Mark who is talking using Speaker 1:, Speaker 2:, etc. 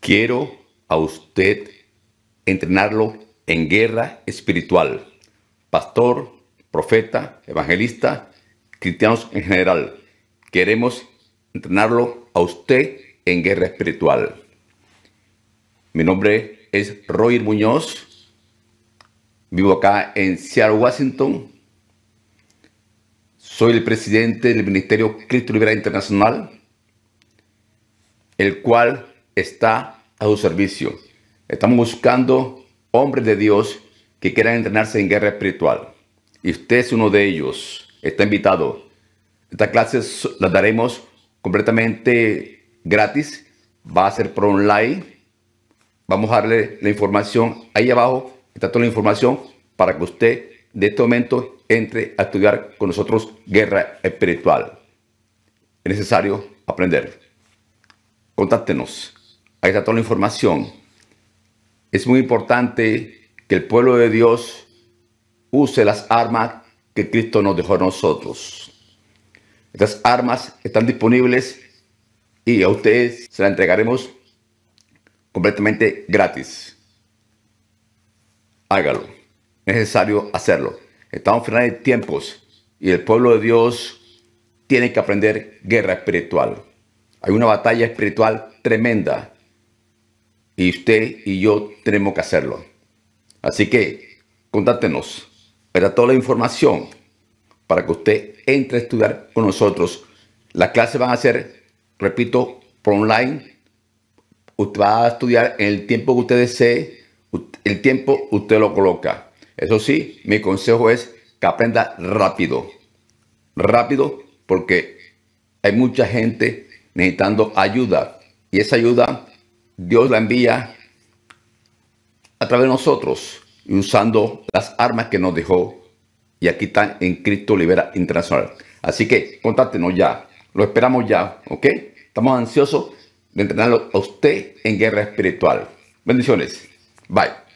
Speaker 1: Quiero a usted entrenarlo en guerra espiritual. Pastor, profeta, evangelista, cristianos en general. Queremos entrenarlo a usted en guerra espiritual. Mi nombre es Roy Muñoz. Vivo acá en Seattle, Washington. Soy el presidente del Ministerio Cristo Liberal Internacional, el cual está a su servicio. Estamos buscando hombres de Dios que quieran entrenarse en guerra espiritual. Y usted es uno de ellos. Está invitado. Estas clases las daremos completamente gratis. Va a ser por online. Vamos a darle la información. Ahí abajo está toda la información para que usted de este momento entre a estudiar con nosotros guerra espiritual. Es necesario aprender. Contáctenos Ahí está toda la información. Es muy importante que el pueblo de Dios use las armas que Cristo nos dejó a nosotros. Estas armas están disponibles y a ustedes se las entregaremos completamente gratis. Hágalo. Es necesario hacerlo. Estamos finales de tiempos y el pueblo de Dios tiene que aprender guerra espiritual. Hay una batalla espiritual tremenda y usted y yo tenemos que hacerlo. Así que contáctenos para toda la información para que usted entre a estudiar con nosotros. Las clases van a ser, repito, por online. Usted va a estudiar en el tiempo que usted desee, el tiempo usted lo coloca. Eso sí, mi consejo es que aprenda rápido. Rápido porque hay mucha gente necesitando ayuda y esa ayuda Dios la envía a través de nosotros y usando las armas que nos dejó. Y aquí están en Cristo Libera Internacional. Así que contáctenos ya. Lo esperamos ya, ¿ok? Estamos ansiosos de entrenarlo a usted en guerra espiritual. Bendiciones. Bye.